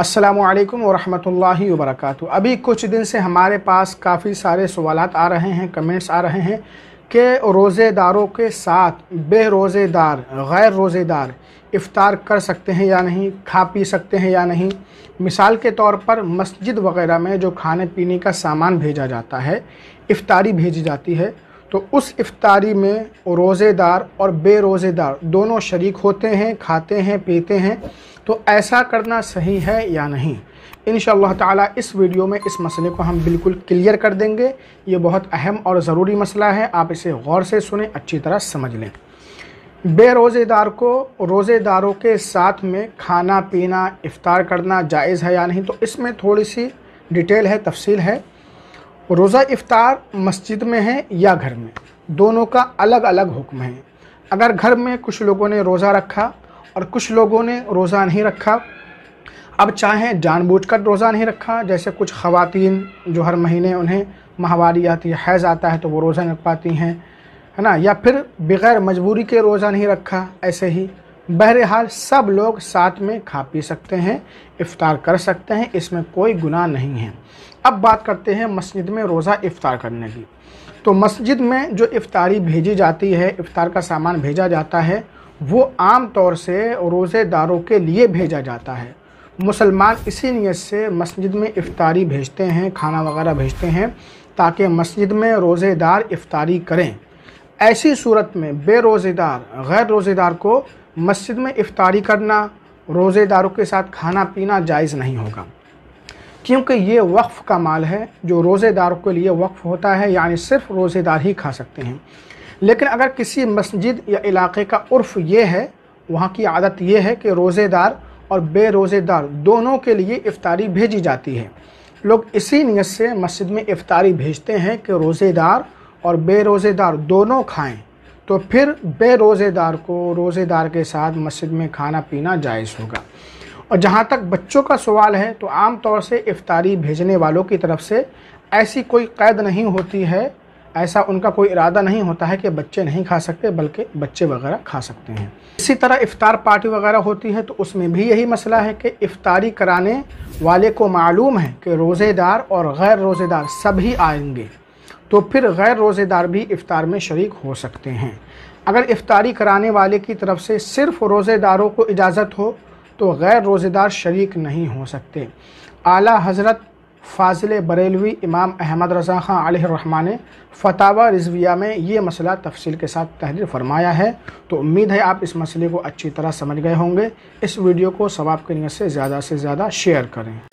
असलकम वरहमल वरक अभी कुछ दिन से हमारे पास काफ़ी सारे सवाल आ रहे हैं कमेंट्स आ रहे हैं कि रोज़ेदारों के साथ बेरोज़ेदार गैर रोज़ेदार इफ़ार कर सकते हैं या नहीं खा पी सकते हैं या नहीं मिसाल के तौर पर मस्जिद वगैरह में जो खाने पीने का सामान भेजा जाता है इफ़ारी भेजी जाती है तो उस इफ़ारी में रोज़ेदार और बेरोज़ेदार दोनों शरीक होते हैं खाते हैं पीते हैं तो ऐसा करना सही है या नहीं इन ताला इस वीडियो में इस मसले को हम बिल्कुल क्लियर कर देंगे ये बहुत अहम और ज़रूरी मसला है आप इसे गौर से सुने अच्छी तरह समझ लें बेरोज़ेदार को रोज़ेदारों के साथ में खाना पीना इफ़ार करना जायज़ है या नहीं तो इसमें थोड़ी सी डिटेल है तफसील है रोज़ा इफ़ार मस्जिद में है या घर में दोनों का अलग अलग हुक्म है अगर घर में कुछ लोगों ने रोज़ा रखा और कुछ लोगों ने रोज़ा नहीं रखा अब चाहे जानबूझकर रोज़ा नहीं रखा जैसे कुछ ख़वातीन जो हर महीने उन्हें माहवारी आती है हैज़ आता है तो वो रोज़ा नहीं रख पाती हैं है ना या फिर बग़ैर मजबूरी के रोज़ा नहीं रखा ऐसे ही बहरहाल सब लोग साथ में खा पी सकते हैं इफ़ार कर सकते हैं इसमें कोई गुनाह नहीं है अब बात करते हैं मस्जिद में रोज़ा इफ़ार करने की तो मस्जिद में जो इफ्तारी भेजी जाती है इफ्तार का सामान भेजा जाता है वो आम तौर से रोज़ेदारों के लिए भेजा जाता है मुसलमान इसी नीयत से मस्जिद में इफ़ारी भेजते हैं खाना वगैरह भेजते हैं ताकि मस्जिद में रोज़ेदार इफ्तारी करें ऐसी सूरत में बेरोज़ेदार गैर रोज़ेदार को मस्जिद में इफ्तारी करना रोज़ेदारों के साथ खाना पीना जायज़ नहीं होगा क्योंकि ये वक्फ़ का माल है जो रोज़ेदारों के लिए वक्फ़ होता है यानी सिर्फ रोज़ेदार ही खा सकते हैं लेकिन अगर किसी मस्जिद या इलाके का उर्फ़ ये है वहाँ की आदत ये है कि रोज़ेदार और बेरोज़ेदार दोनों के लिए इफ़ारी भेजी जाती है लोग इसी नियत से मस्जिद में इफ़ारी भेजते हैं कि रोज़ेदार और बेरोज़ेदार दोनों खाएँ तो फिर बेरोज़ेदार को रोज़ेदार के साथ मस्जिद में खाना पीना जायज़ होगा और जहाँ तक बच्चों का सवाल है तो आम तौर से इफ़ारी भेजने वालों की तरफ से ऐसी कोई कैद नहीं होती है ऐसा उनका कोई इरादा नहीं होता है कि बच्चे नहीं खा सकते बल्कि बच्चे वगैरह खा सकते हैं इसी तरह इफ़ार पार्टी वगैरह होती है तो उसमें भी यही मसला है कि इफ़ारी कराने वाले को मालूम है कि रोज़ेदार और गैर रोज़ेदार सभी आएंगे तो फिर गैर रोज़ेदार भी इफ़ार में शरीक हो सकते हैं अगर इफ़ारी कराने वाले की तरफ से सिर्फ़ रोज़ेदारों को इजाज़त हो तो गैर रोज़ेदार शरीक नहीं हो सकते आला हज़रत फाजिल बरेलवी इमाम अहमद रजा ख़ान रहमान ने फतावा रिजविया में ये मसला तफसील के साथ तहरीर फरमाया है तो उम्मीद है आप इस मसले को अच्छी तरह समझ गए होंगे इस वीडियो को सवाब के नियत से ज़्यादा से ज़्यादा शेयर करें